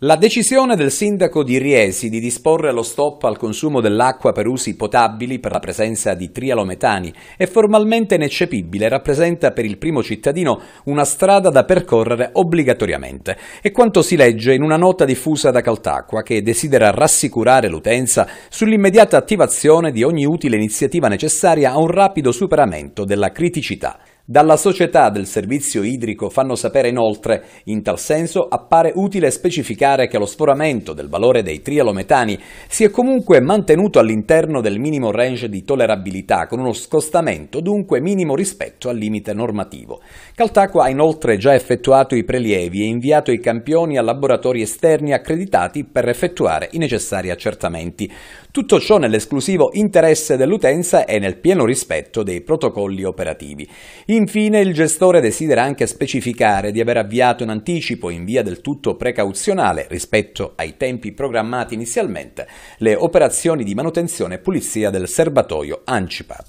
La decisione del sindaco di Riesi di disporre lo stop al consumo dell'acqua per usi potabili per la presenza di trialometani è formalmente ineccepibile e rappresenta per il primo cittadino una strada da percorrere obbligatoriamente. È quanto si legge in una nota diffusa da Caltacqua che desidera rassicurare l'utenza sull'immediata attivazione di ogni utile iniziativa necessaria a un rapido superamento della criticità. Dalla società del servizio idrico fanno sapere inoltre, in tal senso appare utile specificare che lo sforamento del valore dei trialometani si è comunque mantenuto all'interno del minimo range di tollerabilità con uno scostamento dunque minimo rispetto al limite normativo. Caltacqua ha inoltre già effettuato i prelievi e inviato i campioni a laboratori esterni accreditati per effettuare i necessari accertamenti. Tutto ciò nell'esclusivo interesse dell'utenza e nel pieno rispetto dei protocolli operativi. Infine, il gestore desidera anche specificare di aver avviato in anticipo, in via del tutto precauzionale rispetto ai tempi programmati inizialmente, le operazioni di manutenzione e pulizia del serbatoio Ancipa.